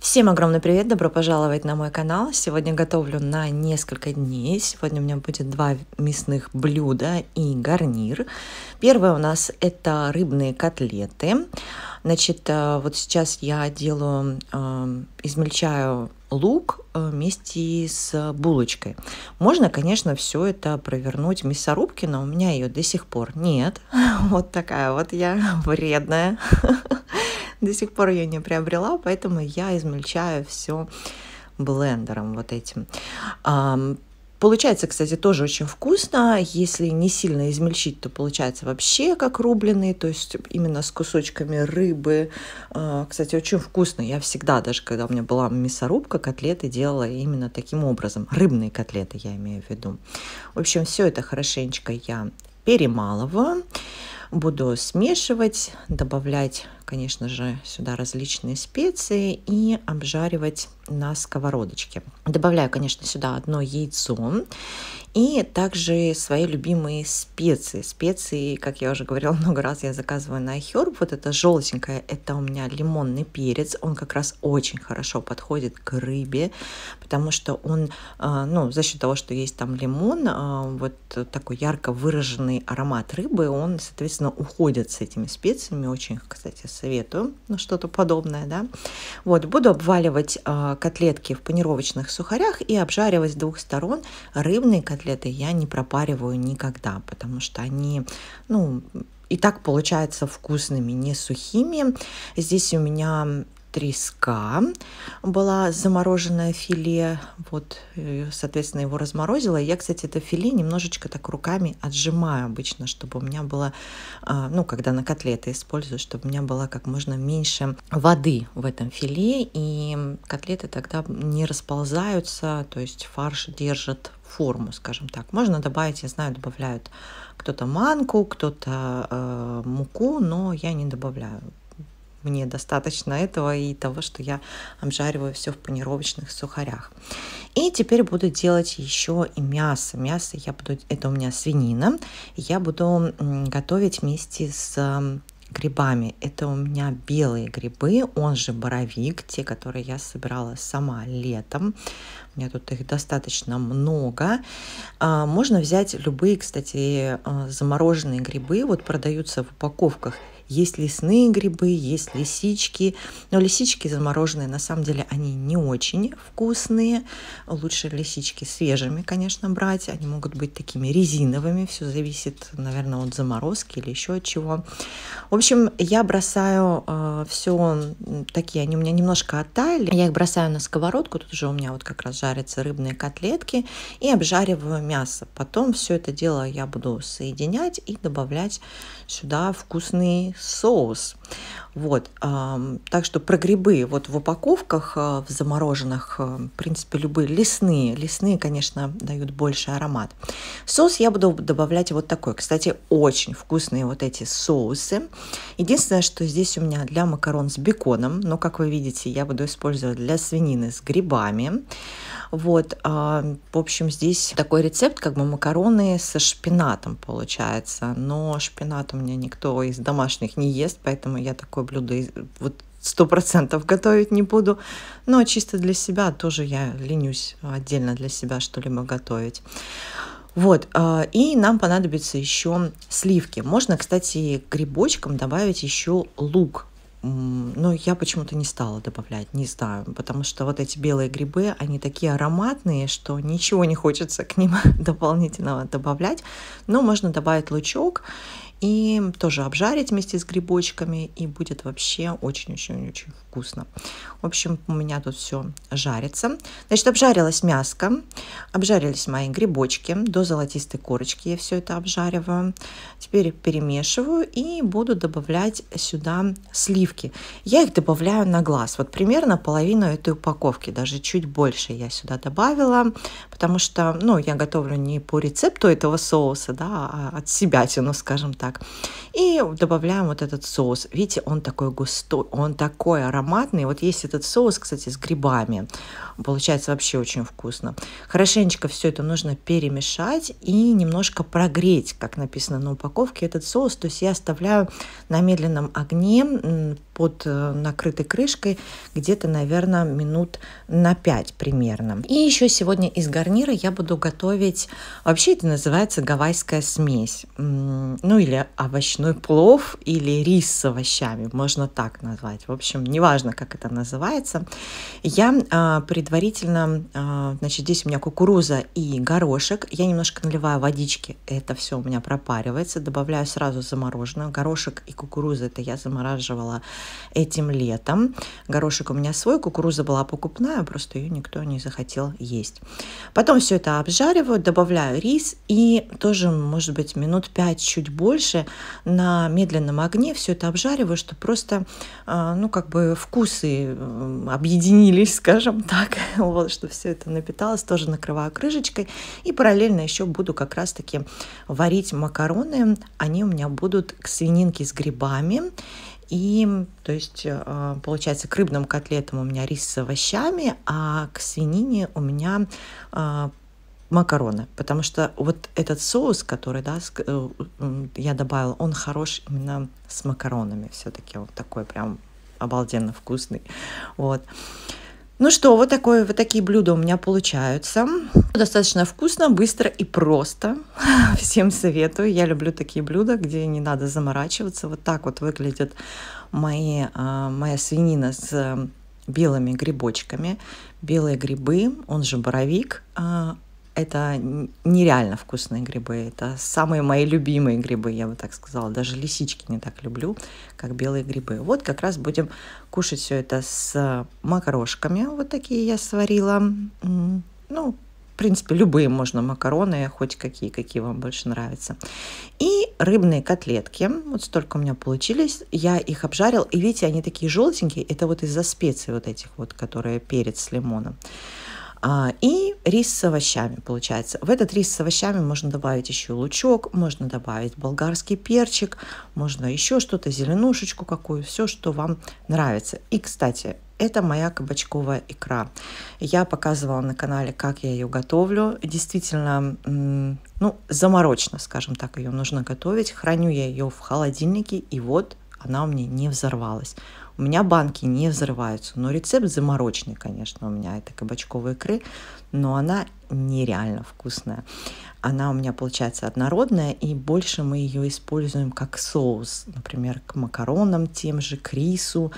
Всем огромный привет, добро пожаловать на мой канал. Сегодня готовлю на несколько дней. Сегодня у меня будет два мясных блюда и гарнир. Первое у нас это рыбные котлеты. Значит, э, вот сейчас я делаю, эм, измельчаю лук э, вместе с булочкой. Можно, конечно, все это провернуть в мясорубке, но у меня ее до сих пор нет. Вот такая вот я вредная. До сих пор ее не приобрела, поэтому я измельчаю все блендером вот этим. Получается, кстати, тоже очень вкусно. Если не сильно измельчить, то получается вообще как рубленый, то есть именно с кусочками рыбы. А, кстати, очень вкусно. Я всегда, даже когда у меня была мясорубка, котлеты делала именно таким образом. Рыбные котлеты я имею в виду. В общем, все это хорошенечко я перемалываю. Буду смешивать, добавлять, конечно же, сюда различные специи и обжаривать на сковородочке. Добавляю, конечно, сюда одно яйцо и также свои любимые специи. Специи, как я уже говорила много раз, я заказываю на iHerb. Вот это желтенькое, это у меня лимонный перец. Он как раз очень хорошо подходит к рыбе, потому что он, а, ну, за счет того, что есть там лимон, а, вот такой ярко выраженный аромат рыбы, он, соответственно, уходит с этими специями. Очень, кстати, советую ну, что-то подобное, да. Вот, буду обваливать а, котлетки в панировочных сухарях и обжаривать с двух сторон. Рыбные котлеты я не пропариваю никогда, потому что они, ну, и так получаются вкусными, не сухими. Здесь у меня треска, была замороженное филе, вот, э, соответственно, его разморозила. Я, кстати, это филе немножечко так руками отжимаю обычно, чтобы у меня было, а, ну, когда на котлеты использую, чтобы у меня было как можно меньше воды в этом филе, и котлеты тогда не расползаются, то есть фарш держит форму, скажем так. Можно добавить, я знаю, добавляют кто-то манку, кто-то э, муку, но я не добавляю мне достаточно этого и того, что я обжариваю все в панировочных сухарях. И теперь буду делать еще и мясо. Мясо я буду, это у меня свинина. Я буду готовить вместе с грибами. Это у меня белые грибы, он же боровик, те, которые я собирала сама летом. У меня тут их достаточно много. А, можно взять любые, кстати, а, замороженные грибы. Вот продаются в упаковках. Есть лесные грибы, есть лисички. Но лисички замороженные, на самом деле, они не очень вкусные. Лучше лисички свежими, конечно, брать. Они могут быть такими резиновыми. Все зависит, наверное, от заморозки или еще от чего. В общем, я бросаю э, а, все такие. Они у меня немножко оттаяли. Я их бросаю на сковородку. Тут уже у меня вот как раз жарятся рыбные котлетки и обжариваю мясо. Потом все это дело я буду соединять и добавлять сюда вкусный соус. Вот, так что про грибы вот в упаковках, а, в замороженных, а, в принципе, любые лесные. Лесные, конечно, дают больше аромат. соус я буду добавлять вот такой. Кстати, очень вкусные вот эти соусы. Единственное, что здесь у меня для макарон с беконом, но, как вы видите, я буду использовать для свинины с грибами. Вот, а, в общем, здесь такой рецепт, как бы макароны со шпинатом получается. Но шпинат у меня никто из домашних не ест, поэтому я такое блюдо вот сто процентов готовить не буду. Но чисто для себя тоже я ленюсь отдельно для себя что-либо готовить. Вот, а, и нам понадобится еще сливки. Можно, кстати, к грибочкам добавить еще лук но я почему-то не стала добавлять, не знаю, потому что вот эти белые грибы, они такие ароматные, что ничего не хочется к ним дополнительного добавлять, но можно добавить лучок и тоже обжарить вместе с грибочками, и будет вообще очень-очень-очень вкусно. В общем, у меня тут все жарится. Значит, обжарилось мяско, обжарились мои грибочки до золотистой корочки, я все это обжариваю. Теперь перемешиваю и буду добавлять сюда сливки. Я их добавляю на глаз, вот примерно половину этой упаковки, даже чуть больше я сюда добавила, потому что, ну, я готовлю не по рецепту этого соуса, да, а от себя тяну, скажем так так. И добавляем вот этот соус. Видите, он такой густой, он такой ароматный. Вот есть этот соус, кстати, с грибами. Получается вообще очень вкусно. Хорошенечко все это нужно перемешать и немножко прогреть, как написано на упаковке, этот соус. То есть я оставляю на медленном огне под э, накрытой крышкой где-то, наверное, минут на 5 примерно. И еще сегодня из гарнира я буду готовить, вообще это называется гавайская смесь, ну или овощной плов, или рис с овощами, можно так назвать. В общем, неважно, как это называется. Я э, предварительно, э, значит, здесь у меня кукуруза и горошек. Я немножко наливаю водички, это все у меня пропаривается. Добавляю сразу замороженное. Горошек и кукуруза это я замораживала этим летом. Горошек у меня свой, кукуруза была покупная, просто ее никто не захотел есть. Потом все это обжариваю, добавляю рис и тоже, может быть, минут 5 чуть больше дальше на медленном огне все это обжариваю, что просто, а, ну, как бы вкусы объединились, скажем так, вот, что все это напиталось, тоже накрываю крышечкой. И параллельно еще буду как раз-таки варить макароны. Они у меня будут к свининке с грибами и, то есть, э, получается, к рыбным котлетам у меня рис с овощами, а к свинине у меня а, макароны, потому что вот этот соус, который да, э, я добавила, он хорош именно с макаронами все-таки, он такой прям обалденно вкусный, вот. Ну что, вот, такое, вот такие блюда у меня получаются. Достаточно вкусно, быстро и просто. Всем советую. Я люблю такие блюда, где не надо заморачиваться. Вот так вот выглядит мои, а, моя свинина с белыми грибочками. Белые грибы, он же боровик, а, это нереально вкусные грибы. Это самые мои любимые грибы, я бы так сказала. Даже лисички не так люблю, как белые грибы. Вот как раз будем кушать все это с макарошками. Вот такие я сварила. Ну, в принципе, любые можно макароны, хоть какие, какие вам больше нравятся. И рыбные котлетки. Вот столько у меня получились. Я их обжарил. И видите, они такие желтенькие. Это вот из-за специй вот этих вот, которые перец с лимоном. А, и рис с овощами получается. В этот рис с овощами можно добавить еще лучок, можно добавить болгарский перчик, можно еще что-то, зеленушечку какую, все, что вам нравится. И, кстати, это моя кабачковая икра. Я показывала на канале, как я ее готовлю. Действительно, ну, заморочно, скажем так, ее нужно готовить. Храню я ее в холодильнике, и вот она у меня не взорвалась. У меня банки не взрываются, но рецепт заморочный, конечно, у меня это кабачковые икры, но она нереально вкусная. Она у меня получается однородная, и больше мы ее используем как соус, например, к макаронам тем же, к рису.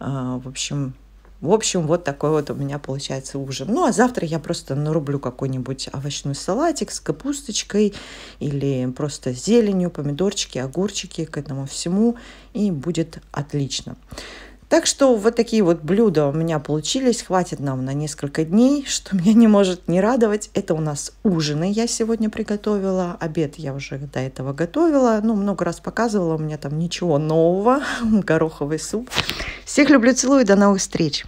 А, в общем, в общем, вот такой вот у меня получается ужин. Ну, а завтра я просто нарублю какой-нибудь овощной салатик с капусточкой или просто с зеленью, помидорчики, огурчики к этому всему, и будет отлично. Так что вот такие вот блюда у меня получились. Хватит нам на несколько дней, что меня не может не радовать. Это у нас ужины я сегодня приготовила. Обед я уже до этого готовила. Ну, много раз показывала, у меня там ничего нового. Гороховый суп. Всех люблю, целую. и До новых встреч.